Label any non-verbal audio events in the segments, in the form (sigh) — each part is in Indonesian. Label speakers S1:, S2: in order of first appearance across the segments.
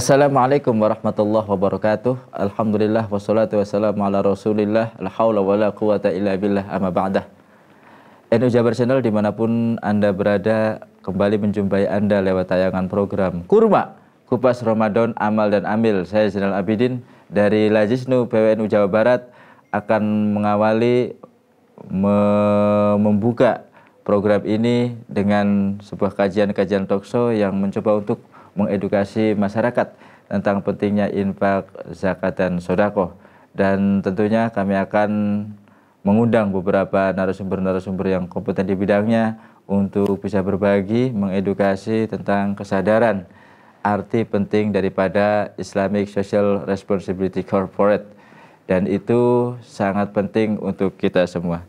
S1: Assalamualaikum warahmatullahi wabarakatuh. Alhamdulillah wassalatu wassalamu ala Rasulillah. La haula wala quwata illa billah amma ba'dah. NU Jabar Channel dimanapun Anda berada kembali menjumpai Anda lewat tayangan program Kurma Kupas Ramadan Amal dan Amil. Saya Zainal Abidin dari Lajisnu PWNU Jawa Barat akan mengawali me membuka program ini dengan sebuah kajian-kajian talkshow yang mencoba untuk mengedukasi masyarakat tentang pentingnya infak, zakat, dan sodako. Dan tentunya kami akan mengundang beberapa narasumber-narasumber yang kompeten di bidangnya untuk bisa berbagi, mengedukasi tentang kesadaran arti penting daripada Islamic Social Responsibility Corporate. Dan itu sangat penting untuk kita semua.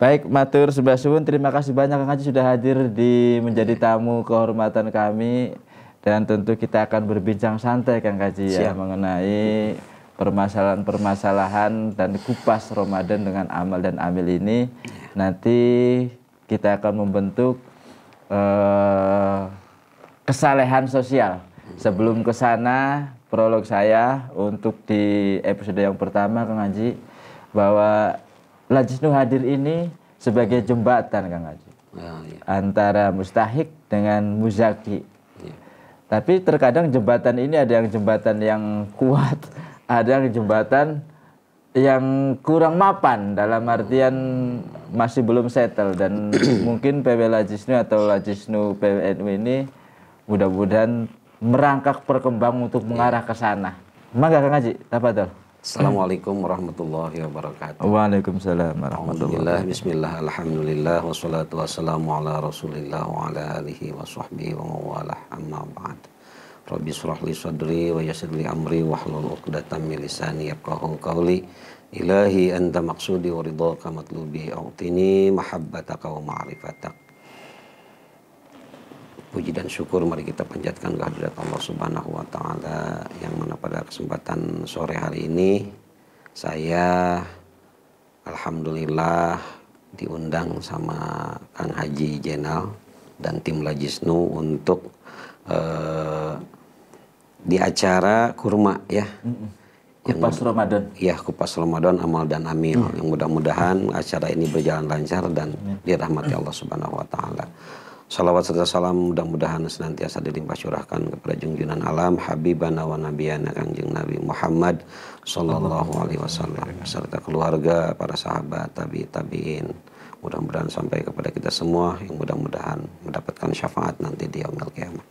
S1: Baik, Matur Sebasun, terima kasih banyak Kang Haji sudah hadir di menjadi tamu kehormatan kami dan tentu kita akan berbincang santai Kang Kaji ya mengenai permasalahan-permasalahan dan kupas Ramadan dengan amal dan amil ini nanti kita akan membentuk eh, kesalehan sosial. Sebelum ke sana prolog saya untuk di episode yang pertama Kang Haji bahwa Lajisnu hadir ini sebagai jembatan Kang Haji. Oh, iya. Antara mustahik dengan muzaki tapi terkadang jembatan ini ada yang jembatan yang kuat, (laughs) ada yang jembatan yang kurang mapan dalam artian masih belum settle dan (clears throat) mungkin PW Lajisnu atau Lajisnu PWNU ini mudah-mudahan merangkak perkembang untuk mengarah ke sana. Mangga Kang Haji, apa tuh? Assalamualaikum warahmatullahi wabarakatuh. Waalaikumsalam warahmatullahi wabarakatuh.
S2: Bismillah, alhamdulillah, wassalatu wassalamu ala rasulillah wa ala alihi wa sahbihi wa mawalah amma ba'd. Rabbi surah li sadri wa yasir li amri wa hlul uqdatan min lisani yabqahu qawli. Ilahi anta maksudi wa ridhaka matlubi a'tini mahabbataka wa ma'rifatak puji dan syukur mari kita panjatkan kehadirat Allah Subhanahu wa taala yang mana pada kesempatan sore hari ini saya alhamdulillah diundang sama Kang Haji Jenal dan tim Lajisnu untuk eh, di acara kurma ya. Mm-mm. Kupas Ramadan. Ya, Kupas Ramadan Amal dan Amil. Hmm. Yang mudah-mudahan acara ini berjalan lancar dan dirahmati Allah Subhanahu wa taala. Salawat serta salam mudah-mudahan senantiasa dilimpah curahkan kepada junjunan alam Habibana wa Nabiyana Kangjeng Nabi Muhammad Sallallahu Alaihi Wasallam serta keluarga, para sahabat, tabi tabiin. Mudah-mudahan sampai kepada kita semua yang mudah-mudahan mendapatkan syafaat nanti di Yaumil Qiyamah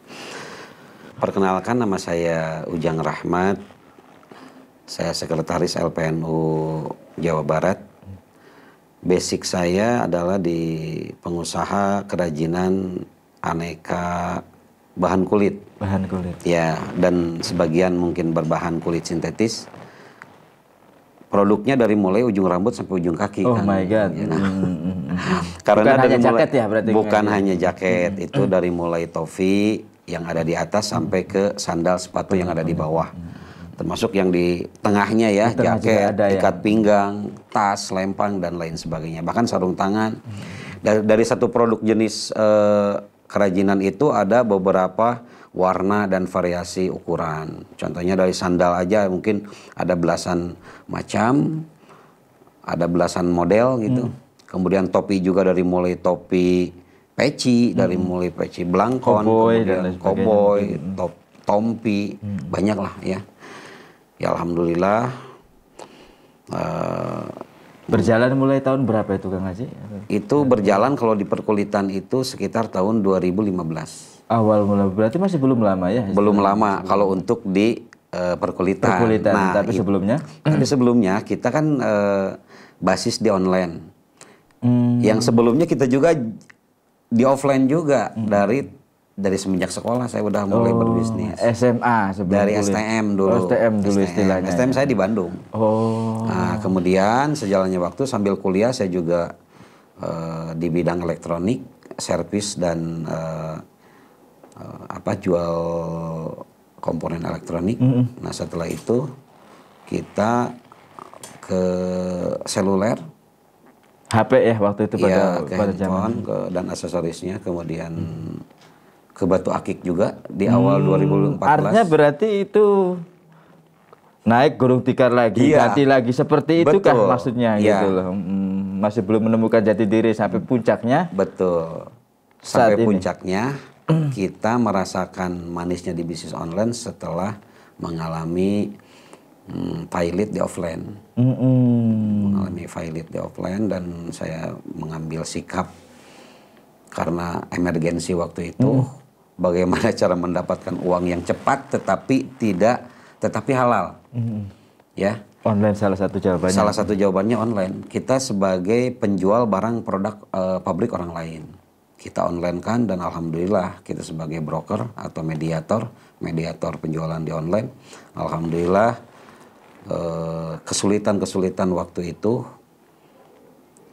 S2: Perkenalkan nama saya Ujang Rahmat. Saya sekretaris LPNU Jawa Barat basic saya adalah di pengusaha kerajinan aneka bahan kulit. Bahan kulit. Ya, dan sebagian mungkin berbahan kulit sintetis. Produknya dari mulai ujung rambut sampai ujung kaki. Oh kan, my god. Ya, nah. (laughs) Karena bukan hanya jaket ya berarti. Bukan ya? hanya jaket, itu dari mulai topi yang ada di atas sampai ke sandal sepatu yang ada di bawah termasuk yang di tengahnya ya Tengah jaket, ada, ya. ikat ya. pinggang, tas, lempang dan lain sebagainya, bahkan sarung tangan. Hmm. Dari, dari satu produk jenis eh, kerajinan itu ada beberapa warna dan variasi ukuran. Contohnya dari sandal aja mungkin ada belasan macam, ada belasan model gitu. Hmm. Kemudian topi juga dari mulai topi peci, hmm. dari mulai peci belangkon, kemudian cowboy, top, tompi, hmm. banyak lah ya ya alhamdulillah uh, berjalan mulai tahun berapa itu Kang Haji? Itu berjalan kalau di perkulitan itu sekitar tahun 2015. Awal mula berarti masih belum lama ya? Belum lama sebelum. kalau untuk di uh, perkulitan. Perkulitan. Nah, tapi itu, sebelumnya? (clears throat) Tapi sebelumnya kita kan uh, basis di online. Hmm. Yang sebelumnya kita juga di offline juga hmm. dari dari semenjak
S1: sekolah saya udah mulai oh, berbisnis. SMA sebelum dari kulit. STM dulu. Oh, STM dulu STM. istilahnya. STM ya. saya di Bandung. Oh.
S2: Nah, kemudian sejalannya waktu sambil kuliah saya juga uh, di bidang elektronik, servis dan uh, uh, apa jual komponen elektronik. Mm -hmm. Nah, setelah itu kita ke seluler. HP ya waktu itu iya, pada ya, ke pada handphone, zaman. Ke, dan aksesorisnya kemudian mm ke Batu Akik
S1: juga di awal hmm, 2014. Artinya berarti itu naik gunung tikar lagi, iya. ganti lagi seperti itu kan maksudnya iya. gitu loh. Hmm, masih belum menemukan jati diri sampai puncaknya. Betul. Sampai Saat puncaknya ini. kita
S2: merasakan manisnya di bisnis online setelah mengalami hmm, pilot di offline. Mm -hmm. Mengalami pilot di offline dan saya mengambil sikap karena emergensi waktu itu. Mm bagaimana cara mendapatkan uang yang cepat tetapi tidak tetapi halal. hmm Ya.
S1: Online salah satu jawabannya. Salah
S2: satu jawabannya online. Kita sebagai penjual barang produk e, eh, pabrik orang lain. Kita online kan dan alhamdulillah kita sebagai broker atau mediator, mediator penjualan di online, alhamdulillah e, kesulitan-kesulitan waktu itu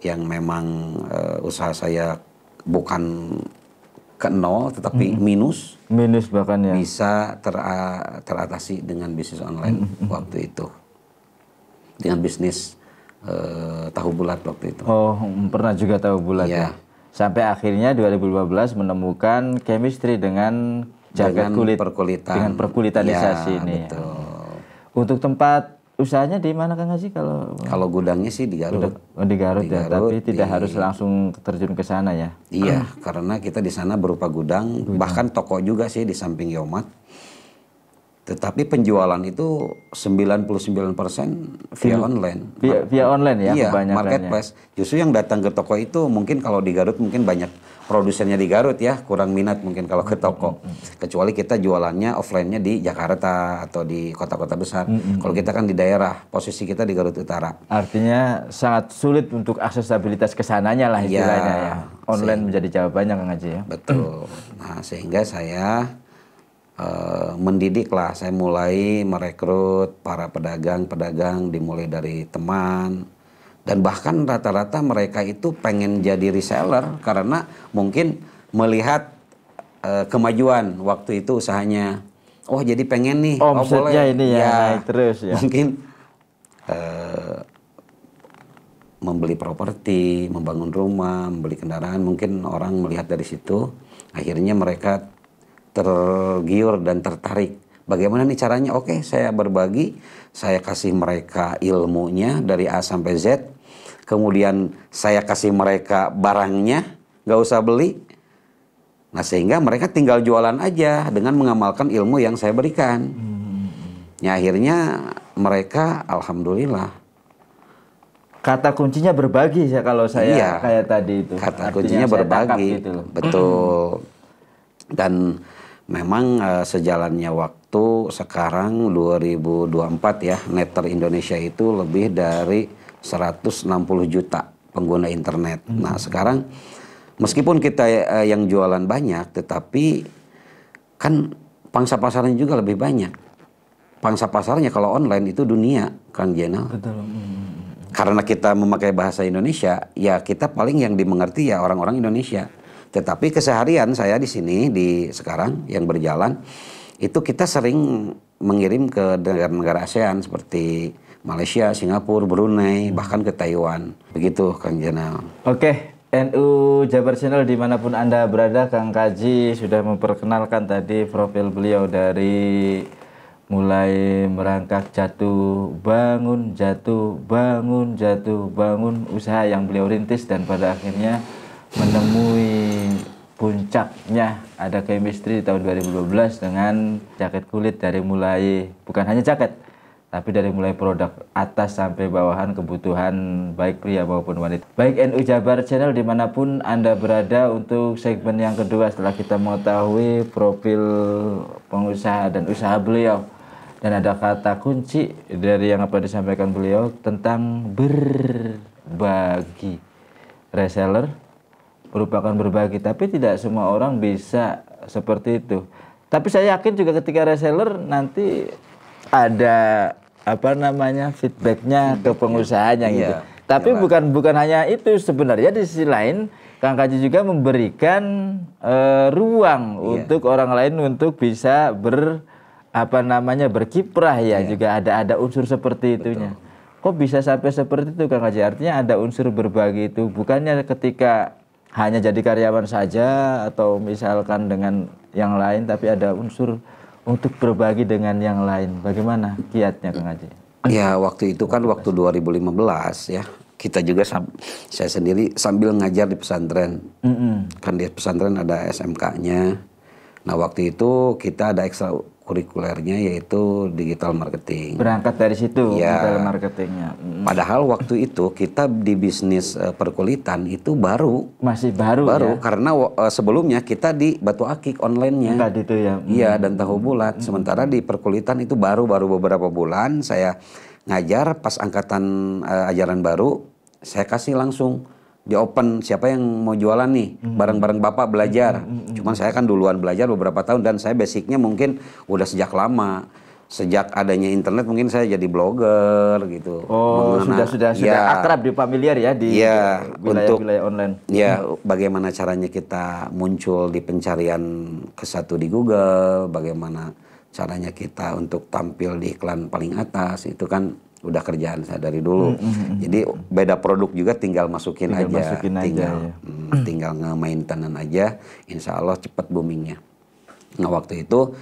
S2: yang memang e, usaha saya bukan ke nol tetapi hmm. minus minus bahkan ya bisa ter teratasi dengan bisnis online hmm. waktu itu
S1: dengan bisnis uh, tahu bulat waktu itu oh mm, pernah juga tahu bulat ya, ya? sampai akhirnya 2015 menemukan chemistry dengan jagat dengan kulit perkulitan dengan perkulitanisasi iya, ya, ini betul. untuk tempat usahanya di mana Kang Haji kalau
S2: Kalau gudangnya sih di Garut. Oh, di Garut, di Garut ya, Garut, tapi tidak harus langsung terjun ke sana ya. Iya, karena kita di sana berupa gudang, gudang, bahkan toko juga sih di samping Yomat. Tetapi penjualan itu 99% via online. Via, via online ya Iya, marketplace. Justru yang datang ke toko itu mungkin kalau di Garut mungkin banyak produsennya di Garut ya kurang minat mungkin kalau ke toko. Mm-hmm. Kecuali kita jualannya offline-nya di Jakarta atau di kota-kota besar. Mm-hmm. Kalau kita kan di daerah, posisi kita di Garut Utara.
S1: Artinya sangat sulit untuk ke kesananya lah iya. istilahnya ya. ya. Online sehingga, menjadi jawabannya Kang Haji ya. Betul. Nah, sehingga saya
S2: Uh, eh, mendidik lah saya mulai merekrut para pedagang-pedagang dimulai dari teman dan bahkan rata-rata mereka itu pengen jadi reseller karena mungkin melihat e, kemajuan waktu itu usahanya oh jadi pengen nih oh, oh boleh ini ya, ya terus ya mungkin e, membeli properti membangun rumah membeli kendaraan mungkin orang melihat dari situ akhirnya mereka tergiur dan tertarik Bagaimana nih caranya? Oke, saya berbagi, saya kasih mereka ilmunya dari A sampai Z kemudian saya kasih mereka barangnya, nggak usah beli. Nah sehingga mereka tinggal jualan aja dengan mengamalkan ilmu yang saya berikan. Hmm. Ya akhirnya mereka
S1: alhamdulillah kata kuncinya berbagi ya kalau saya iya, kayak tadi itu. Kata Artinya kuncinya berbagi. Gitu. Betul.
S2: (clears throat) Dan memang uh, sejalannya waktu sekarang 2024 ya Netter Indonesia itu lebih dari 160 juta pengguna internet. Hmm. Nah, sekarang meskipun kita uh, yang jualan banyak tetapi kan pangsa pasarnya juga lebih banyak. Pangsa pasarnya kalau online itu dunia, Kang Jenal.
S1: Hmm, hmm, hmm, hmm.
S2: Karena kita memakai bahasa Indonesia, ya kita paling yang dimengerti ya orang-orang Indonesia. Tetapi keseharian saya di sini di sekarang yang berjalan itu kita sering mengirim ke negara-negara ASEAN seperti Malaysia, Singapura, Brunei, hmm. bahkan ke Taiwan. Begitu Kang Janal.
S1: Oke, NU Jabar Channel dimanapun Anda berada, Kang Kaji sudah memperkenalkan tadi profil beliau dari mulai merangkak jatuh bangun, jatuh bangun, jatuh bangun usaha yang beliau rintis dan pada akhirnya menemui puncaknya ada chemistry di tahun 2012 dengan jaket kulit dari mulai bukan hanya jaket tapi dari mulai produk atas sampai bawahan kebutuhan baik pria maupun wanita. Baik NU Jabar Channel dimanapun Anda berada untuk segmen yang kedua setelah kita mengetahui profil pengusaha dan usaha beliau. Dan ada kata kunci dari yang apa disampaikan beliau tentang berbagi. Reseller merupakan berbagi, tapi tidak semua orang bisa seperti itu. Tapi saya yakin juga ketika reseller nanti ada apa namanya feedbacknya ke hmm. pengusahanya gitu. Iya, tapi iya, bukan bukan hanya itu sebenarnya di sisi lain Kang Kaji juga memberikan uh, ruang iya. untuk orang lain untuk bisa ber apa namanya berkiprah ya iya. juga ada ada unsur seperti itunya. Betul. Kok bisa sampai seperti itu Kang Kaji? Artinya ada unsur berbagi itu bukannya ketika hanya jadi karyawan saja atau misalkan dengan yang lain tapi ada unsur untuk berbagi dengan yang lain. Bagaimana kiatnya Kang Haji?
S2: Ya, waktu itu kan waktu 2015 ya. Kita juga saya sendiri sambil ngajar di pesantren. Mm -hmm. Kan di pesantren ada SMK-nya Nah waktu itu kita ada ekstra kurikulernya yaitu digital marketing.
S1: Berangkat dari situ ya, digital marketingnya. Padahal
S2: waktu itu kita di bisnis uh, perkulitan itu
S1: baru. Masih baru. Ya? Baru ya?
S2: karena uh, sebelumnya kita di batu akik onlinenya. Tadi itu ya. Mm. Iya hmm. dan tahu bulat. Sementara di perkulitan itu baru baru beberapa bulan saya ngajar pas angkatan uh, ajaran baru saya kasih langsung di open siapa yang mau jualan nih barang hmm. bareng bapak belajar hmm, hmm, cuman saya kan duluan belajar beberapa tahun dan saya basicnya mungkin udah sejak lama sejak adanya internet mungkin saya jadi blogger gitu oh Mengenai, sudah sudah ya, sudah akrab
S1: di familiar ya di ya, wilayah untuk, wilayah online
S2: ya hmm. bagaimana caranya kita muncul di pencarian kesatu di Google bagaimana caranya kita untuk tampil di iklan paling atas itu kan udah kerjaan saya dari dulu. Mm -hmm. Jadi beda produk juga tinggal masukin tinggal aja, masukin tinggal aja, ya. mm, tinggal nge-maintenance aja, insya Allah cepet boomingnya. Nah waktu itu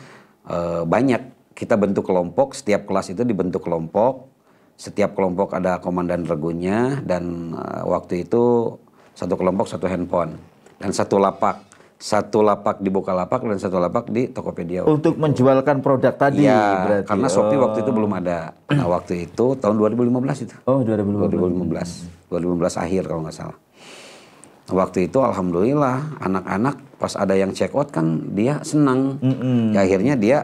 S2: e, banyak kita bentuk kelompok, setiap kelas itu dibentuk kelompok, setiap kelompok ada komandan regunya dan e, waktu itu satu kelompok satu handphone dan satu lapak satu lapak di lapak dan satu lapak di Tokopedia. Untuk
S1: itu. menjualkan produk tadi. Ya, berarti. karena Shopee oh. waktu itu oh. belum
S2: ada. Nah, waktu itu tahun 2015 itu. Oh, 2015. 2015. 2015 akhir kalau nggak salah. Waktu itu alhamdulillah anak-anak pas ada yang check out kan dia senang. Mm -hmm. ya, akhirnya dia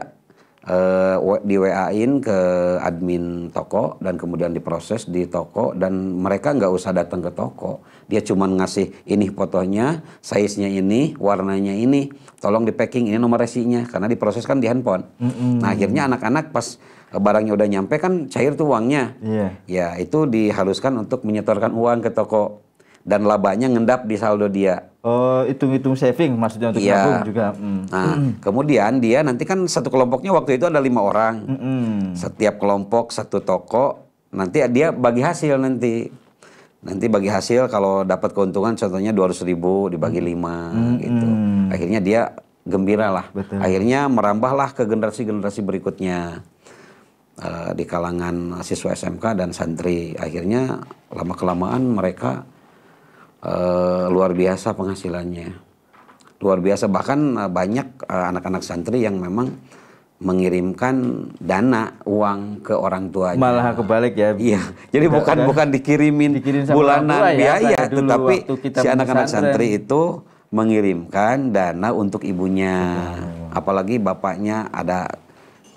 S2: uh, di WA-in ke admin toko dan kemudian diproses di toko dan mereka nggak usah datang ke toko. Dia cuma ngasih ini fotonya, size-nya ini, warnanya ini, tolong di packing ini nomor resinya karena diproses kan di handphone.
S1: Mm -hmm. Nah akhirnya
S2: anak-anak pas barangnya udah nyampe kan cair tuh uangnya. Yeah. Ya itu dihaluskan untuk menyetorkan uang ke toko dan labanya ngendap di saldo dia.
S1: Oh, hitung-hitung saving maksudnya untuk iya. nabung juga. Mm. Nah, mm.
S2: kemudian dia nanti kan satu kelompoknya waktu itu ada lima orang.
S1: Mm
S2: Setiap kelompok satu toko. Nanti dia bagi hasil nanti. Nanti bagi hasil kalau dapat keuntungan contohnya 200 ribu dibagi lima mm. gitu. Akhirnya dia gembira lah. Betul. Akhirnya merambahlah ke generasi-generasi berikutnya uh, di kalangan siswa SMK dan santri. Akhirnya lama kelamaan mereka uh, luar biasa penghasilannya luar biasa bahkan uh, banyak eh, anak-anak santri yang memang mengirimkan dana uang ke orang tuanya malah kebalik ya iya jadi Tidak bukan kan? bukan dikirimin dikirim bulanan ya, biaya tetapi si anak-anak santri itu mengirimkan dana untuk ibunya hmm. apalagi bapaknya ada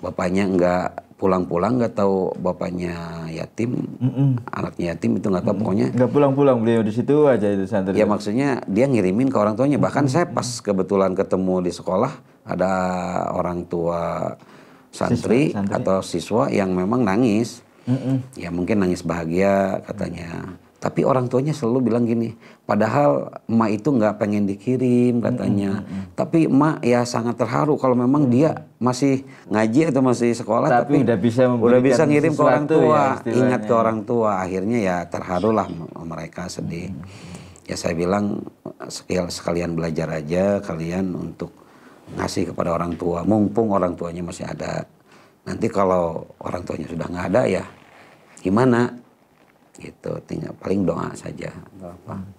S2: bapaknya enggak pulang-pulang nggak tahu bapaknya yatim, Mm-mm. anaknya yatim itu nggak tahu Mm-mm. pokoknya. Nggak pulang-pulang beliau di situ aja itu santri. Ya maksudnya dia ngirimin ke orang tuanya. Bahkan Mm-mm. saya pas kebetulan ketemu di sekolah ada orang tua
S1: santri, siswa, santri.
S2: atau siswa yang memang nangis. Mm-mm. Ya mungkin nangis bahagia katanya. Tapi orang tuanya selalu bilang gini, padahal emak itu nggak pengen dikirim katanya. Mm -hmm. Tapi emak ya sangat terharu kalau memang mm -hmm. dia masih ngaji atau masih sekolah tapi, tapi udah bisa udah bisa ngirim ke orang ya tua, ya, ingat ke orang tua. Akhirnya ya terharulah mereka sedih. Mm -hmm. Ya saya bilang sekalian belajar aja kalian untuk ngasih kepada orang tua, mumpung orang tuanya masih ada. Nanti kalau orang tuanya sudah nggak ada ya gimana gitu tinggal paling doa saja apa hmm.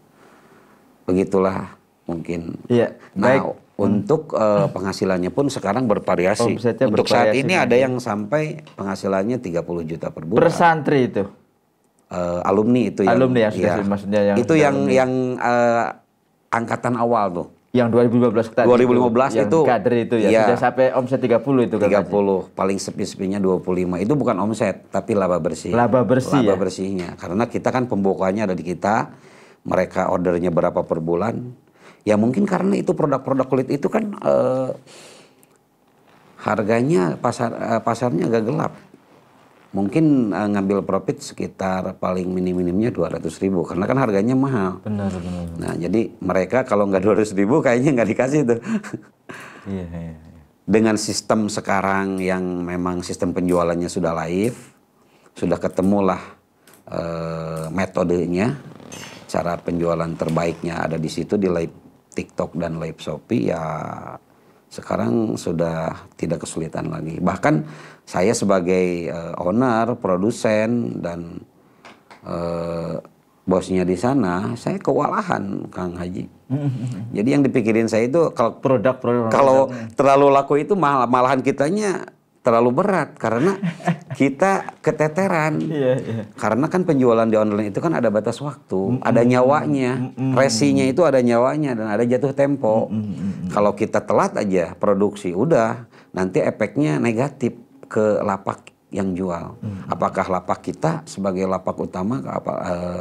S2: begitulah mungkin ya, nah baik. Hmm. untuk uh, penghasilannya pun sekarang bervariasi Omsetnya untuk bervariasi saat ini nanti. ada yang sampai penghasilannya 30 juta per bulan
S1: per itu uh, alumni itu alumni yang, ya, ya yang itu yang alumni. yang
S2: uh, angkatan awal tuh
S1: yang 2015
S2: tadi 2015 itu, itu kader itu ya, ya sudah sampai omset 30 itu 30 kan, puluh paling sepi-sepinya 25 itu bukan omset tapi laba bersih laba bersih laba ya? bersihnya karena kita kan pembukanya ada di kita mereka ordernya berapa per bulan ya mungkin karena itu produk-produk kulit itu kan eh, harganya pasar eh, pasarnya agak gelap mungkin uh, ngambil profit sekitar paling minim-minimnya ratus ribu karena kan harganya mahal. Benar, benar. Nah jadi mereka kalau nggak dua ratus ribu kayaknya nggak dikasih tuh.
S1: (laughs) iya, iya, iya.
S2: Dengan sistem sekarang yang memang sistem penjualannya sudah live, sudah ketemulah uh, metodenya, cara penjualan terbaiknya ada di situ di live TikTok dan live Shopee ya sekarang sudah tidak kesulitan lagi. Bahkan saya sebagai uh, owner, produsen dan uh, bosnya di sana, saya kewalahan Kang Haji. (laughs) Jadi yang dipikirin saya itu kalau produk, produk kalau produknya. terlalu laku itu mal malahan kitanya terlalu berat karena (laughs) kita keteteran.
S1: Yeah, yeah.
S2: Karena kan penjualan di online itu kan ada batas waktu, mm -hmm. ada nyawanya, mm -hmm. resinya itu ada nyawanya dan ada jatuh tempo. Mm -hmm. Kalau kita telat aja produksi, udah nanti efeknya negatif ke lapak yang jual. Hmm. Apakah lapak kita sebagai lapak utama apa, eh,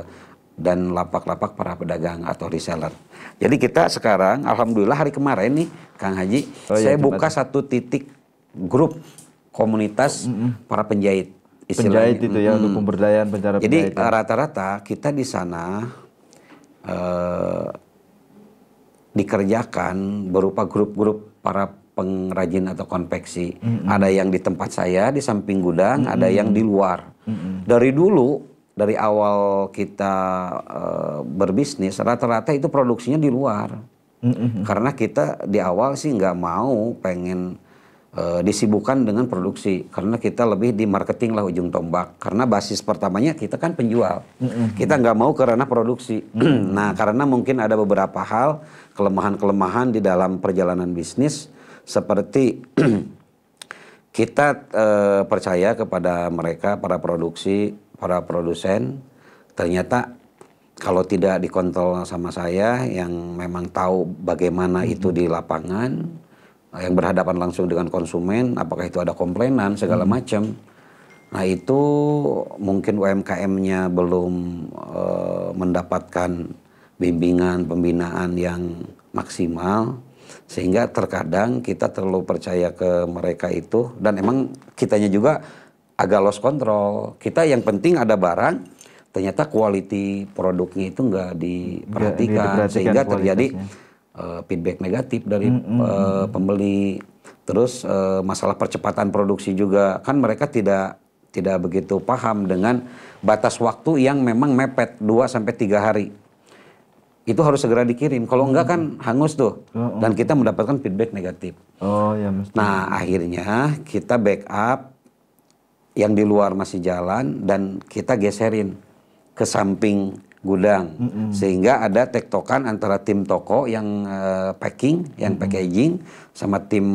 S2: dan lapak-lapak para pedagang atau reseller. Jadi kita sekarang, alhamdulillah hari kemarin nih, Kang Haji, oh, iya, saya ya, buka cuman. satu titik grup komunitas mm para penjahit. Istilahnya. Penjahit itu ya untuk hmm. pemberdayaan penjara Jadi ya. rata-rata kita di sana eh, dikerjakan berupa grup-grup para pengrajin atau konveksi. Mm -hmm. Ada yang di tempat saya di samping gudang, mm -hmm. ada yang di luar. Mm -hmm. Dari dulu dari awal kita uh, berbisnis rata-rata itu produksinya di luar mm -hmm. karena kita di awal sih nggak mau pengen uh, disibukkan dengan produksi karena kita lebih di marketing lah ujung tombak karena basis pertamanya kita kan penjual mm -hmm. kita nggak mau karena produksi (clears throat) mm -hmm. nah karena mungkin ada beberapa hal kelemahan-kelemahan di dalam perjalanan bisnis seperti (clears throat) kita e, percaya kepada mereka para produksi para produsen ternyata kalau tidak dikontrol sama saya yang memang tahu bagaimana hmm. itu di lapangan yang berhadapan langsung dengan konsumen apakah itu ada komplainan segala hmm. macam nah itu mungkin UMKM-nya belum e, mendapatkan bimbingan pembinaan yang maksimal sehingga terkadang kita terlalu percaya ke mereka itu dan emang kitanya juga agak lost control kita yang penting ada barang ternyata quality produknya itu nggak diperhatikan, sehingga terjadi uh, feedback negatif dari mm -hmm. uh, pembeli terus uh, masalah percepatan produksi juga kan mereka tidak tidak begitu paham dengan batas waktu yang memang mepet 2 sampai tiga hari itu harus segera dikirim. Kalau enggak kan hmm. hangus tuh. Oh, oh. Dan kita mendapatkan feedback negatif. Oh ya mesti. Nah akhirnya kita backup yang di luar masih jalan dan kita geserin ke samping gudang mm -hmm. sehingga ada tektokan antara tim toko yang uh, packing, yang mm -hmm. packaging sama tim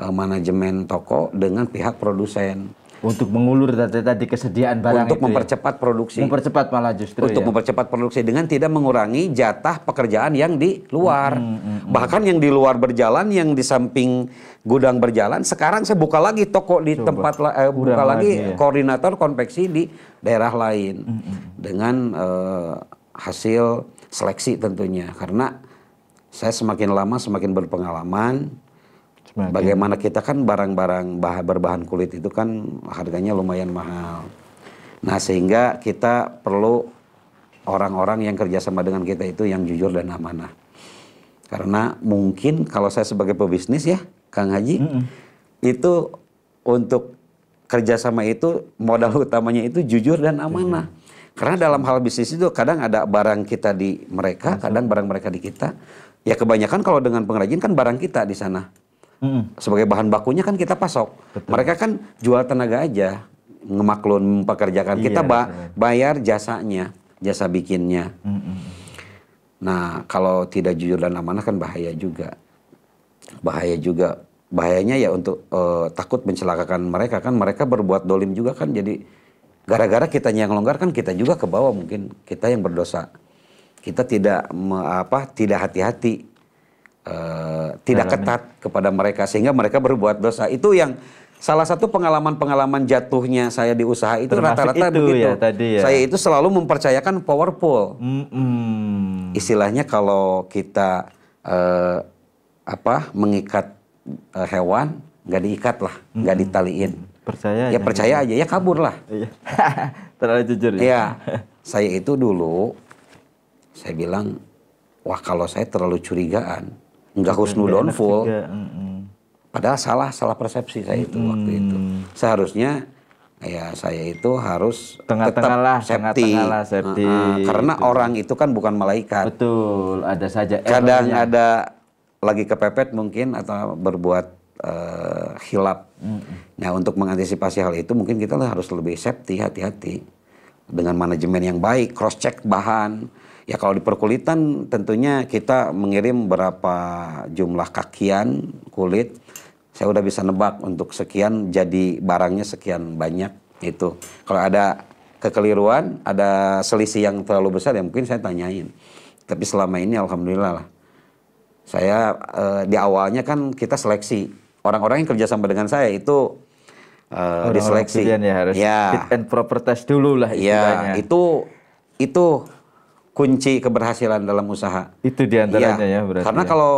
S2: uh, manajemen toko dengan pihak produsen untuk mengulur tadi, tadi kesediaan barang untuk itu ya. mempercepat ya? produksi mempercepat malah justru untuk ya? mempercepat produksi dengan tidak mengurangi jatah pekerjaan yang di luar hmm, hmm, hmm. bahkan yang di luar berjalan yang di samping gudang berjalan sekarang saya buka lagi toko di Coba. tempat eh, buka lagi ya. koordinator konveksi di daerah lain hmm, hmm, hmm. dengan eh, hasil seleksi tentunya karena saya semakin lama semakin berpengalaman Semakin. Bagaimana kita kan barang-barang berbahan kulit itu kan harganya lumayan mahal. Nah sehingga kita perlu orang-orang yang kerjasama dengan kita itu yang jujur dan amanah. Karena mungkin kalau saya sebagai pebisnis ya, Kang Haji, mm -hmm. itu untuk kerjasama itu modal utamanya itu jujur dan amanah. Jujur. Iya. Karena dalam hal bisnis itu kadang ada barang kita di mereka, kadang barang mereka di kita. Ya kebanyakan kalau dengan pengrajin kan barang kita di sana. Hmm. Sebagai bahan bakunya kan kita pasok. Betul. Mereka kan jual tenaga aja, ngemaklun pekerjaan iya, kita ba iya. bayar jasanya, jasa bikinnya. Hmm. Nah, kalau tidak jujur dan amanah kan bahaya juga. Bahaya juga. Bahayanya ya untuk uh, takut mencelakakan mereka kan mereka berbuat dolim juga kan jadi gara-gara kita yang longgar kan kita juga ke bawah mungkin kita yang berdosa. Kita tidak me, apa tidak hati-hati Eh, tidak ketat kepada mereka sehingga mereka berbuat dosa. Itu yang salah satu pengalaman-pengalaman jatuhnya saya di usaha itu rata-rata begitu. Ya, tadi ya. Saya itu selalu mempercayakan powerful. Mm -mm. Istilahnya kalau kita uh, apa mengikat uh, hewan nggak diikat lah, mm nggak ditaliin. Percaya ya percaya aja ya kabur lah.
S1: Iya. (laughs) Terlalu jujur ya. ya.
S2: (laughs) Saya itu dulu saya bilang wah kalau saya terlalu curigaan nggak husnudon full. Juga. Padahal salah salah persepsi saya itu hmm. waktu itu. Seharusnya ya saya itu harus
S1: tengah-tengah lah, safety. Tengah -tengah lah safety. Uh -uh. Karena Betul. Gitu.
S2: orang itu kan bukan malaikat. Betul, ada saja. Kadang ada lagi kepepet mungkin atau berbuat uh, hilap. Mm Nah untuk mengantisipasi hal itu mungkin kita harus lebih safety, hati-hati dengan manajemen yang baik, cross check bahan, Ya kalau di perkulitan tentunya kita mengirim berapa jumlah kakian kulit. Saya udah bisa nebak untuk sekian jadi barangnya sekian banyak itu. Kalau ada kekeliruan, ada selisih yang terlalu besar ya mungkin saya tanyain. Tapi selama ini alhamdulillah lah. Saya eh, di awalnya kan kita seleksi. Orang-orang yang kerja sama dengan saya itu eh, diseleksi. Ya, harus ya. fit and proper test dulu lah Ya, itu itu kunci keberhasilan dalam usaha. Itu diantaranya ya, ya berarti. Karena ya. kalau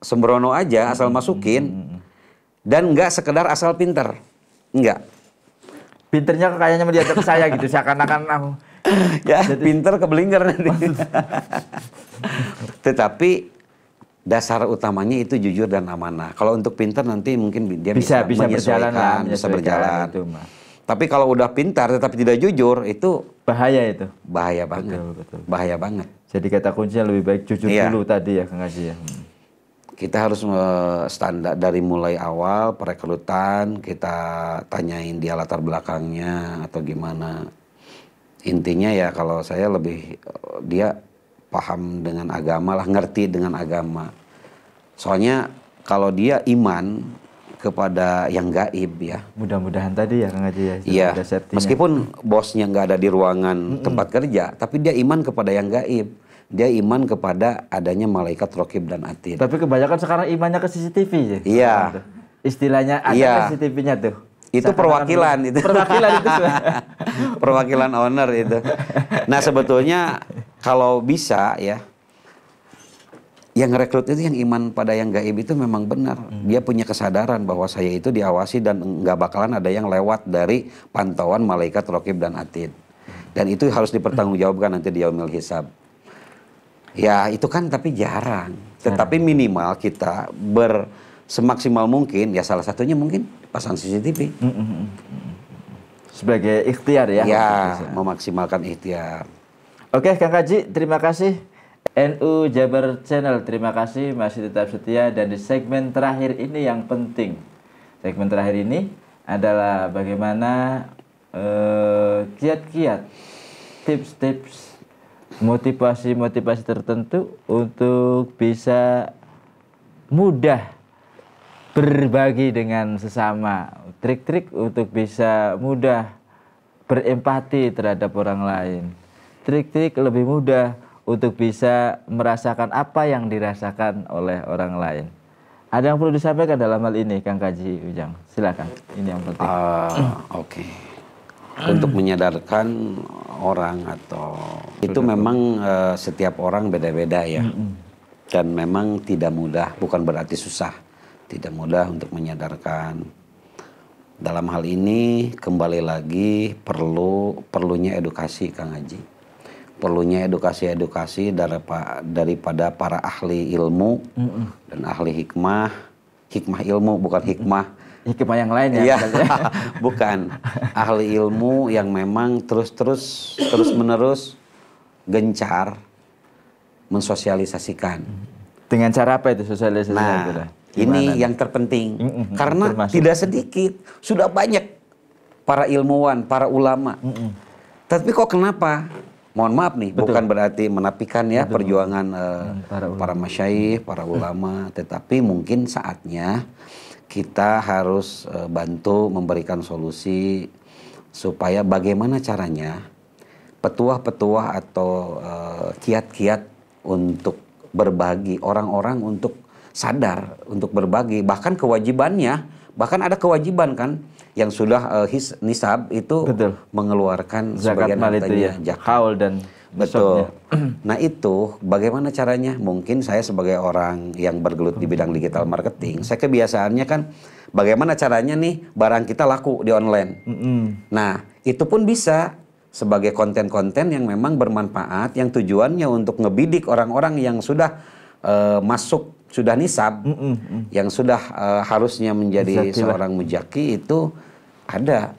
S2: sembrono aja hmm, asal masukin hmm, hmm, dan nggak sekedar asal pinter, nggak.
S1: Pinternya kayaknya melihat ke saya
S2: gitu, seakan-akan aku. (laughs) ya, Jadi, pinter kebelinger nanti. (laughs) Tetapi dasar utamanya itu jujur dan amanah. Kalau untuk pinter nanti mungkin dia bisa bisa, bisa berjalan, bisa berjalan. Itu, tapi kalau udah pintar tetapi tidak jujur itu bahaya itu. Bahaya banget. Betul, betul. Bahaya banget. Jadi kata kuncinya lebih baik jujur iya. dulu tadi ya Kang Haji ya. Hmm. Kita harus eh, standar dari mulai awal perekrutan kita tanyain dia latar belakangnya atau gimana. Intinya ya kalau saya lebih eh, dia paham dengan agama lah, ngerti dengan agama. Soalnya kalau dia iman kepada yang gaib ya.
S1: Mudah-mudahan tadi ya Kang Haji ya. Iya. Meskipun
S2: bosnya nggak ada di ruangan mm -mm. tempat kerja, tapi dia iman kepada yang gaib. Dia iman kepada adanya malaikat rokib dan atid.
S1: Tapi kebanyakan sekarang imannya ke CCTV ya. Iya. Istilahnya ada iya. CCTV-nya tuh. Itu itu perwakilan itu. Perwakilan itu.
S2: (laughs) perwakilan owner itu. Nah, sebetulnya kalau bisa ya yang rekrut itu yang iman pada yang gaib itu memang benar. Hmm. Dia punya kesadaran bahwa saya itu diawasi dan nggak bakalan ada yang lewat dari pantauan malaikat rokib dan atid. Dan itu harus dipertanggungjawabkan nanti di yaumil hisab. Ya itu kan tapi jarang. Tetapi minimal kita ber semaksimal mungkin ya salah satunya mungkin pasang CCTV.
S1: Hmm, hmm, hmm,
S2: Sebagai ikhtiar ya. Ya, memaksimalkan ikhtiar.
S1: Oke Kang Kaji, terima kasih NU Jabar Channel, terima kasih masih tetap setia dan di segmen terakhir ini yang penting. Segmen terakhir ini adalah bagaimana eh, kiat-kiat, uh, tips-tips, motivasi-motivasi tertentu untuk bisa mudah berbagi dengan sesama. Trik-trik untuk bisa mudah berempati terhadap orang lain. Trik-trik lebih mudah untuk bisa merasakan apa yang dirasakan oleh orang lain. Ada yang perlu disampaikan dalam hal ini, Kang Kaji Ujang? Silakan. Ini yang penting. Uh, Oke. Okay. Untuk menyadarkan
S2: orang atau itu memang uh, setiap orang beda-beda ya, dan memang tidak mudah. Bukan berarti susah, tidak mudah untuk menyadarkan. Dalam hal ini kembali lagi perlu perlunya edukasi, Kang Haji perlunya edukasi-edukasi daripada para ahli ilmu mm -hmm. dan ahli hikmah, hikmah ilmu bukan hikmah hikmah yang lain ya. Iya. ya? (laughs) bukan ahli ilmu yang memang terus-terus terus-menerus gencar mensosialisasikan. Dengan cara apa itu sosialisasi? Nah, ini yang terpenting mm -hmm. karena termasuk. tidak sedikit, sudah banyak para ilmuwan, para ulama. Mm -hmm. Tapi kok kenapa mohon maaf nih Betul. bukan berarti menapikan ya Betul. perjuangan uh, para, para masyaih, para ulama, hmm. tetapi mungkin saatnya kita harus uh, bantu memberikan solusi supaya bagaimana caranya petuah-petuah atau eh, kiat-kiat uh, kiat -kiat untuk berbagi orang-orang untuk sadar untuk berbagi bahkan kewajibannya bahkan ada kewajiban kan yang sudah uh, his, nisab itu Betul. mengeluarkan zakat mal itu ya, zakat. haul dan Betul. (clears throat) Nah itu bagaimana caranya? Mungkin saya sebagai orang yang bergelut di bidang digital marketing, saya kebiasaannya kan bagaimana caranya nih barang kita laku di online. Nah itu pun bisa sebagai konten-konten yang memang bermanfaat, yang tujuannya untuk ngebidik orang-orang yang sudah uh, masuk sudah nisab mm -mm. yang sudah uh, harusnya menjadi Zatilah. seorang mujaki itu ada.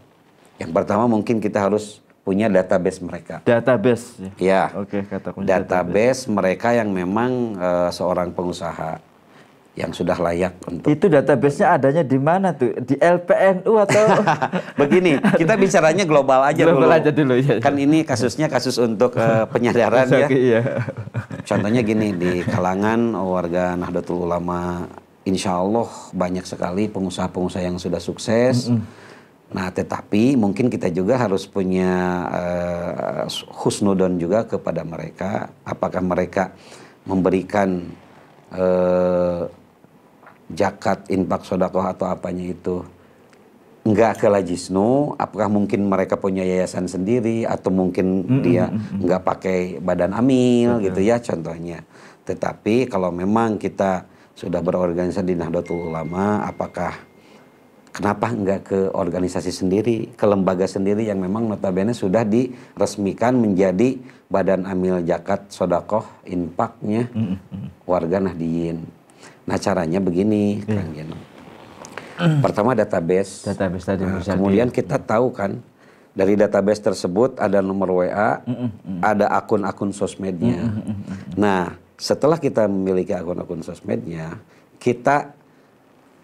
S2: Yang pertama mungkin kita harus punya database mereka. Database. Ya. ya. Oke, kata database, database mereka yang memang uh, seorang pengusaha yang sudah layak untuk itu databasenya adanya di
S1: mana tuh di LPNU atau
S2: (laughs) begini kita bicaranya global aja global dulu aja dulu ya, ya. kan ini kasusnya kasus untuk eh, uh, (laughs) penyadaran ya iya. contohnya gini di kalangan warga Nahdlatul Ulama Insya Allah banyak sekali pengusaha-pengusaha yang sudah sukses mm -hmm. nah tetapi mungkin kita juga harus punya uh, husnudon juga kepada mereka apakah mereka memberikan uh, jakat, infak, sodakoh atau apanya itu nggak ke Lajisnu, apakah mungkin mereka punya yayasan sendiri atau mungkin mm -hmm. dia nggak pakai badan amil okay. gitu ya contohnya. Tetapi kalau memang kita sudah berorganisasi di Nahdlatul Ulama, apakah kenapa nggak ke organisasi sendiri, ke lembaga sendiri yang memang notabene sudah diresmikan menjadi badan amil Jakat sodakoh infaknya
S1: mm -hmm.
S2: warga Nahdiyin Nah caranya begini, hmm. Kang Geno. Pertama database. Database tadi nah, Kemudian di... kita tahu kan dari database tersebut ada nomor WA, mm -mm. Hmm, hmm. ada akun-akun sosmednya. Mm nah setelah kita memiliki akun-akun sosmednya, kita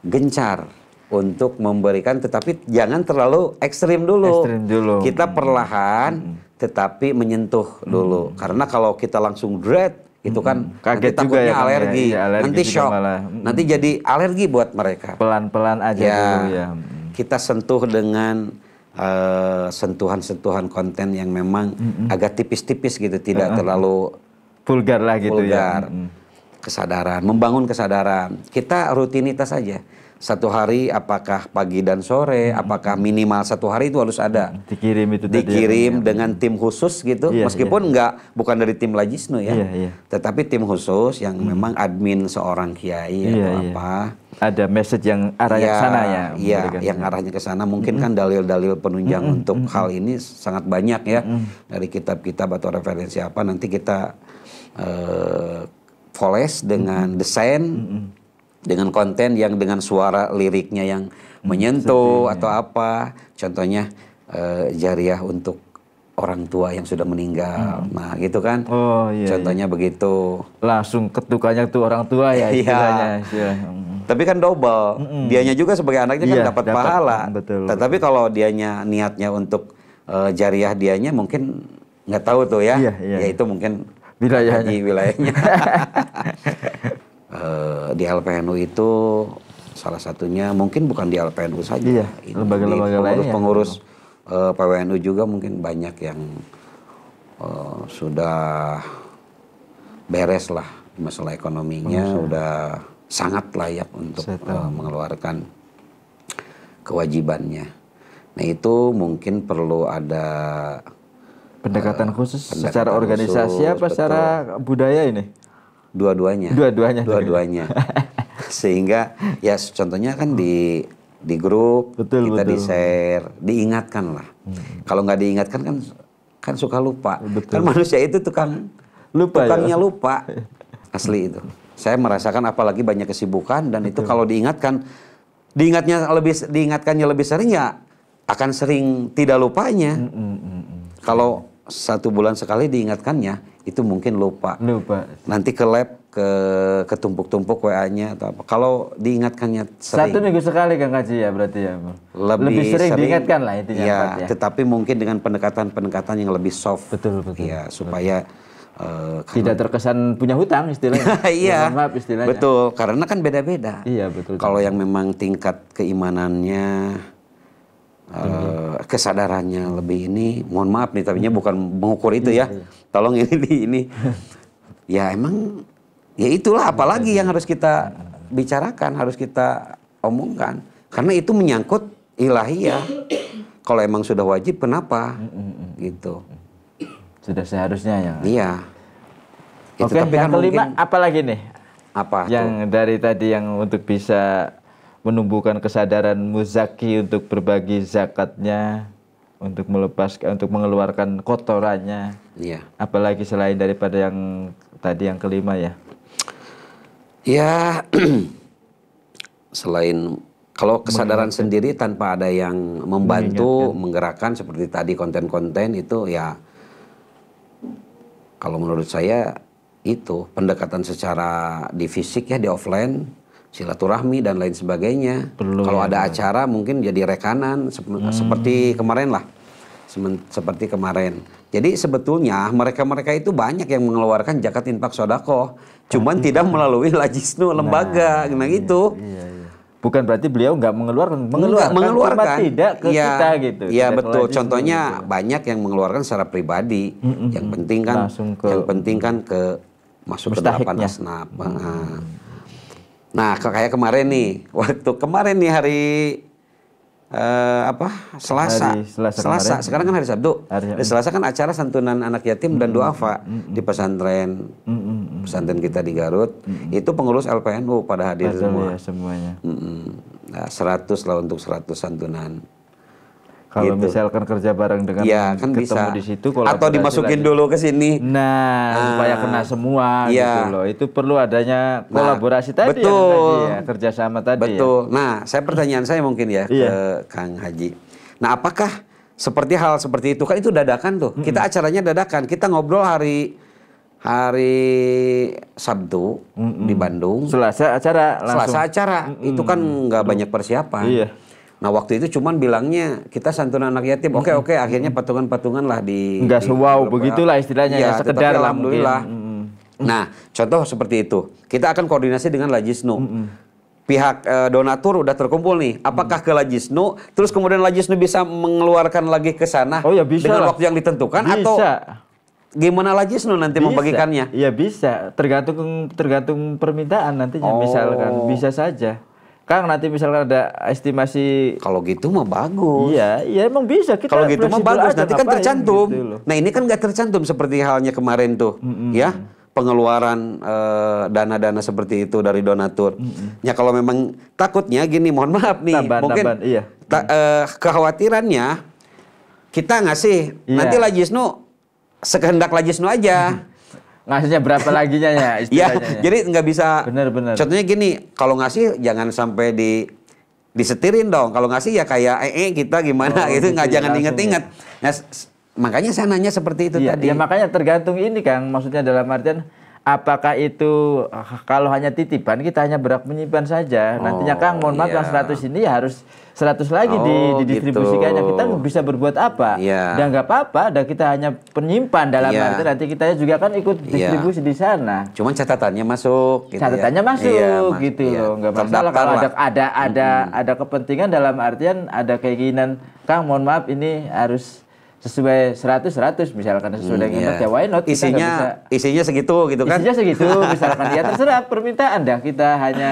S2: gencar untuk memberikan, tetapi jangan terlalu ekstrim dulu. Ekstrim dulu. Kita perlahan, tetapi menyentuh dulu. Karena kalau kita langsung dread itu kan hmm, kaget nanti takutnya juga ya, ya, alergi. Ya, ya, alergi nanti shock malah. Hmm. nanti jadi alergi buat mereka pelan-pelan aja ya, dulu ya hmm. kita sentuh dengan eh, sentuhan-sentuhan konten yang memang mm agak tipis-tipis gitu tidak terlalu vulgar lah gitu ya. vulgar. ya mm kesadaran, membangun kesadaran. Kita rutinitas saja. Satu hari apakah pagi dan sore, hmm. apakah minimal satu hari itu harus ada. Hmm, dikirim itu
S1: ya, Dikirim ya.
S2: dengan tim khusus gitu. yeah, Meskipun yeah. enggak bukan dari tim Lajisnu ya. Yeah, yeah. Tetapi tim khusus yang hmm. memang admin seorang kiai yeah, atau yeah. apa. Ada message yang arahnya iya, ke sana ya. Iya, yang arahnya ke sana mungkin hmm. kan dalil-dalil penunjang hmm. hmm untuk hmm. hal ini sangat banyak ya. Hmm. Dari kitab-kitab atau referensi apa nanti kita uh, poles dengan hmm. desain hmm. dengan konten yang dengan suara liriknya yang menyentuh ya. atau apa contohnya uh, jariah untuk orang tua yang sudah meninggal. Hmm. Nah, gitu kan? Oh, iya. iya. Contohnya iya. begitu.
S1: Langsung ketukannya tuh orang tua ya (laughs) iya. Ya.
S2: Tapi kan double. Mm
S1: -mm. Dianya juga sebagai anaknya kan iya, dapat, pahala.
S2: Betul. Tetapi kalau dianya niatnya untuk uh, jariah dianya mungkin nggak tahu tuh ya. Iya, iya. Ya itu mungkin wilayahnya. (laughs) Eh, di wilayahnya. di LPNU itu salah satunya mungkin bukan di LPNU saja. Iya, lembaga-lembaga lain. Pengurus-pengurus eh, PWNU juga mungkin banyak yang uh, sudah beres lah masalah ekonominya Pengusaha. Ya. udah sangat layak untuk uh, mengeluarkan kewajibannya. Nah itu mungkin perlu ada
S1: pendekatan khusus pendekatan secara organisasi khusus, apa betul. secara budaya ini
S2: dua-duanya dua-duanya dua-duanya (laughs) sehingga ya contohnya kan di di grup betul, kita betul. di share diingatkan lah hmm. kalau nggak diingatkan kan kan suka lupa betul. kan manusia itu tukang lupa ya? tukangnya ya? lupa (laughs) asli itu saya merasakan apalagi banyak kesibukan dan betul. itu kalau diingatkan diingatnya lebih diingatkannya lebih sering ya akan sering tidak lupanya -mm, mm kalau satu bulan sekali diingatkannya itu mungkin lupa. Lupa. Nanti ke lab ke ketumpuk-tumpuk WA-nya atau apa. Kalau diingatkannya sering. Satu minggu
S1: sekali Kang ngaji ya berarti ya. Lebih, lebih sering, sering diingatkan lah intinya. Ya, ya.
S2: tetapi mungkin dengan pendekatan-pendekatan yang lebih soft. Betul betul. Ya supaya betul. Uh, tidak terkesan punya hutang istilahnya. (laughs) iya. Maaf istilahnya. Betul, karena kan beda-beda. Iya, betul. Kalau yang memang tingkat keimanannya kesadarannya lebih ini mohon maaf nih tapi bukan mengukur itu ya iya, iya. tolong ini ini, ini. ya emang ya itulah apalagi yang harus kita bicarakan harus kita omongkan karena itu menyangkut ilahi ya. kalau emang sudah wajib kenapa gitu
S1: sudah seharusnya ya iya oke tapi kan yang kelima mungkin, apalagi nih apa yang tuh? dari tadi yang untuk bisa menumbuhkan kesadaran muzaki untuk berbagi zakatnya, untuk melepaskan, untuk mengeluarkan kotorannya. Iya. Apalagi selain daripada yang tadi yang kelima ya. Ya, (clears throat) selain kalau
S2: kesadaran sendiri tanpa ada yang membantu menggerakkan seperti tadi konten-konten itu ya, kalau menurut saya itu pendekatan secara di fisik ya di offline silaturahmi dan lain sebagainya. Perlu, Kalau ya, ada benar. acara mungkin jadi rekanan sep hmm. seperti kemarin lah. Semen seperti kemarin. Jadi sebetulnya mereka-mereka itu banyak yang mengeluarkan zakat infak sodako, cuman hmm. tidak melalui lajisnu lembaga, nah, nah iya, gitu. Iya, iya bukan berarti beliau nggak mengeluarkan
S1: mengeluarkan, mengeluarkan. tidak ke ya, kita gitu Iya betul contohnya gitu.
S2: banyak yang mengeluarkan secara pribadi mm -hmm. yang penting kan ke, yang penting kan ke masuk ke delapan asnaf mm -hmm. nah. Nah, kayak kemarin nih, waktu kemarin nih hari eh, apa? Selasa. Hari Selasa. Selasa. Kemarin. Sekarang kan hari Sabtu. Hari, hari Selasa kan acara santunan anak yatim mm -hmm. dan duafa mm -hmm. di pesantren. Mm -hmm. Pesantren kita di Garut. Mm -hmm. Itu pengurus LPNU pada hadir Padahal semua. Ya,
S1: semuanya. Mm -hmm.
S2: Nah, 100
S1: lah untuk 100 santunan. Kalau gitu. misalkan kerja bareng dengan ya, kan ketemu bisa. di situ atau dimasukin lagi. dulu ke sini. Nah, nah, supaya kena semua ya. gitu loh. Itu perlu adanya nah, kolaborasi nah, tadi, ya, betul. Ya, tadi ya, kerjasama tadi. Ya. Betul. Ya. Nah, saya pertanyaan saya
S2: mungkin ya iya. ke Kang Haji. Nah, apakah seperti hal seperti itu kan itu dadakan tuh. -hmm. Kita acaranya dadakan. Kita ngobrol hari hari Sabtu mm -mm. di Bandung. Selasa acara langsung. Selasa acara. Mm -mm. Itu kan nggak banyak persiapan. Iya. Nah waktu itu cuman bilangnya kita santunan anak yatim. Oke oke akhirnya patungan-patungan lah di. Enggak sewau begitulah istilahnya ya, ya sekedar lah alhamdulillah. Nah contoh seperti itu kita akan koordinasi dengan Lajisnu. Pihak e, donatur udah terkumpul nih. Apakah ke Lajisnu? Terus kemudian Lajisnu bisa mengeluarkan lagi ke sana oh, ya bisa dengan lah. waktu yang ditentukan bisa. atau
S1: gimana Lajisnu nanti bisa. membagikannya? Iya bisa, tergantung tergantung permintaan nantinya oh. misalkan bisa saja. Kang nanti misalkan ada estimasi kalau gitu mah bagus. Iya, iya emang bisa kita. Kalau gitu mah bagus, nanti kan tercantum. Gitu
S2: nah, ini kan nggak tercantum seperti halnya kemarin tuh, mm -hmm. ya pengeluaran eh, dana-dana seperti itu dari donatur. Mm-hmm. Ya kalau memang takutnya gini, mohon maaf nih, tambahan, mungkin tambahan, iya. ta- eh, kekhawatirannya kita ngasih iya. nanti Lajisnu sekehendak lagi, Lajisnu aja ngasihnya berapa lagi nya ya (laughs) iya, istilahnya. Ya? jadi nggak bisa. Bener bener. Contohnya gini, kalau ngasih jangan sampai di disetirin dong. Kalau ngasih ya kayak eh, eh kita gimana oh, gitu, nggak jangan inget-inget. Ya. Nah, makanya saya
S1: nanya seperti itu ya, tadi. Ya makanya tergantung ini Kang, maksudnya dalam artian apakah itu ah, kalau hanya titipan kita hanya berhak menyimpan saja oh, nantinya Kang mohon maaf yang 100 iya. ini ya harus 100 lagi oh, di, gitu. didistribusikannya gitu. kita bisa berbuat apa yeah. Iya. dan nggak apa-apa dan kita hanya penyimpan dalam yeah. arti nanti kita juga kan ikut iya. distribusi yeah. di sana
S2: cuman catatannya
S1: masuk gitu ya. catatannya ya. masuk iya, gitu iya. loh nggak masalah kalau ada ada ada mm -hmm. ada kepentingan dalam artian ada keinginan Kang mohon maaf ini harus sesuai 100 100 misalkan sesuai iya. hmm, yeah. why not kita isinya bisa,
S2: isinya segitu gitu kan isinya segitu (laughs) misalkan ya terserah
S1: permintaan dah kita hanya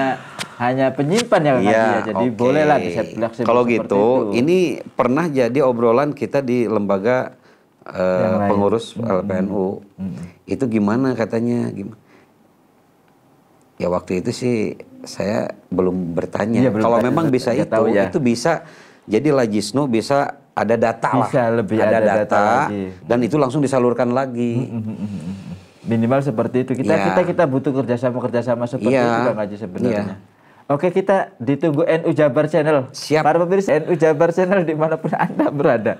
S1: hanya penyimpan yang yeah, ya, iya, jadi okay. bolehlah bisa kalau gitu itu. ini
S2: pernah jadi obrolan kita di lembaga uh, pengurus LPNU hmm. Eh, hmm, hmm. itu gimana katanya gimana ya waktu itu sih saya belum bertanya ya, belum kalau memang bisa itu tahu ya. itu bisa jadi Lajisnu bisa ada data lah. Bisa lebih ada, ada data, data lagi. dan
S1: itu langsung disalurkan lagi. Hmm, hmm, hmm, Minimal seperti itu. Kita ya. kita kita butuh kerjasama kerjasama seperti ya. itu Bang Haji sebenarnya. Ya. Oke kita ditunggu NU Jabar Channel. Siap. Para pemirsa NU Jabar Channel dimanapun (laughs) anda berada.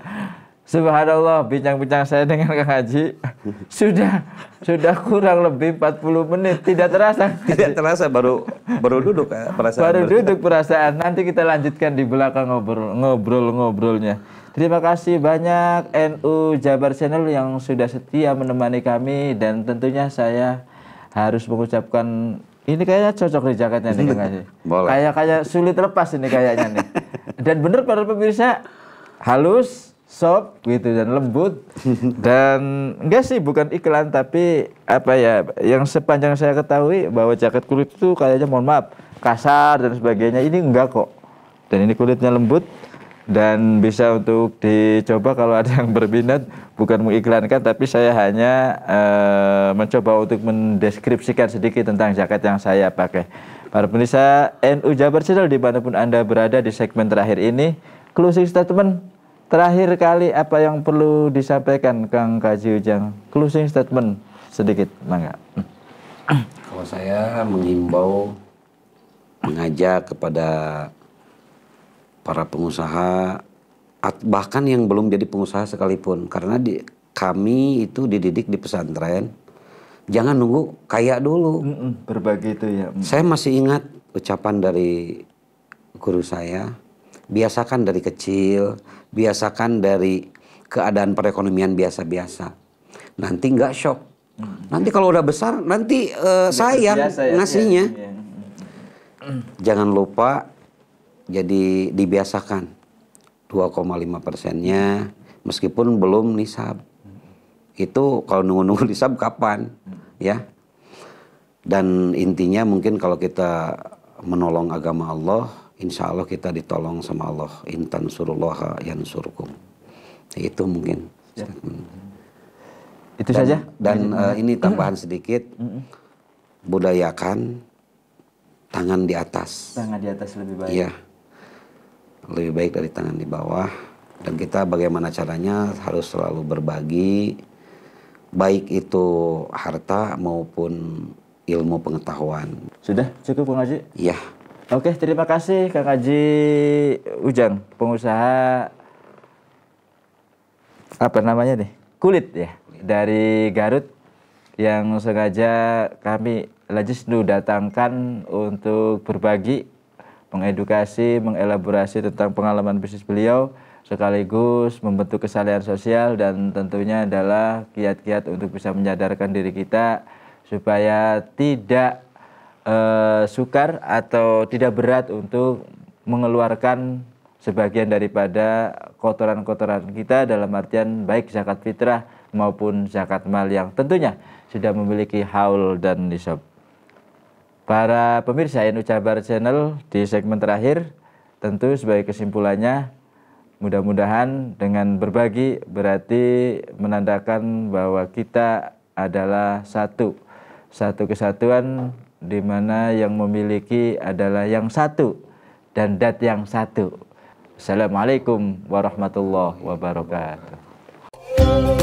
S1: Subhanallah, bincang-bincang saya dengan Kang Haji (laughs) sudah sudah kurang lebih 40 menit, tidak terasa. (laughs) Tidak terasa baru baru duduk eh, perasaan. Baru duduk perasaan. Nanti kita lanjutkan di belakang ngobrol ngobrol ngobrolnya. Terima kasih banyak NU Jabar Channel yang sudah setia menemani kami dan tentunya saya harus mengucapkan ini kayaknya cocok di jaketnya nih (laughs) kayaknya. Boleh. Kayak kayak sulit lepas ini kayaknya nih. Dan benar para pemirsa halus, soft gitu dan lembut. (laughs) Dan enggak sih bukan iklan tapi apa ya yang sepanjang saya ketahui bahwa jaket kulit itu kayaknya mohon maaf kasar dan sebagainya ini enggak kok. Dan ini kulitnya lembut dan bisa untuk dicoba kalau ada yang berminat bukan mengiklankan tapi saya hanya e, mencoba untuk mendeskripsikan sedikit tentang jaket yang saya pakai. Para pemirsa NU Jabar Channel dimanapun Anda berada di segmen terakhir ini, closing statement terakhir kali apa yang perlu disampaikan Kang Kaji Ujang? Closing statement sedikit, mangga. Kalau saya mengimbau mengajak kepada
S2: para pengusaha bahkan yang belum jadi pengusaha sekalipun karena di, kami itu dididik di pesantren jangan nunggu kaya dulu Berbagai itu ya mm. saya masih ingat ucapan dari guru saya biasakan dari kecil biasakan dari keadaan perekonomian biasa-biasa nanti nggak shock mm. nanti kalau udah besar nanti uh, sayang ya. ngasihnya iya, iya, iya. Mm. jangan lupa jadi dibiasakan 2,5 persennya meskipun belum nisab itu kalau nunggu-nunggu (laughs) nisab kapan ya dan intinya mungkin kalau kita menolong agama Allah insya Allah kita ditolong sama Allah intan surullah yang surkum itu mungkin ya. Hmm. itu dan, saja dan ya. uh, ini tambahan sedikit (clears throat) budayakan tangan di atas
S1: tangan di atas lebih baik ya
S2: lebih baik dari tangan di bawah dan kita bagaimana caranya harus selalu berbagi baik itu harta maupun ilmu pengetahuan.
S1: Sudah cukup Kang Haji? Iya. Oke, terima kasih Kang Haji Ujang, pengusaha apa namanya nih? Kulit ya dari Garut yang sengaja kami Lajisnu datangkan untuk berbagi mengedukasi, mengelaborasi tentang pengalaman bisnis beliau, sekaligus membentuk kesalahan sosial dan tentunya adalah kiat-kiat untuk bisa menyadarkan diri kita supaya tidak eh, sukar atau tidak berat untuk mengeluarkan sebagian daripada kotoran-kotoran kita dalam artian baik zakat fitrah maupun zakat mal yang tentunya sudah memiliki haul dan nisab. Para pemirsa NU Jabar Channel di segmen terakhir, tentu sebagai kesimpulannya, mudah-mudahan dengan berbagi berarti menandakan bahwa kita adalah satu. Satu kesatuan di mana yang memiliki adalah yang satu dan dat yang satu. Assalamualaikum warahmatullahi wabarakatuh.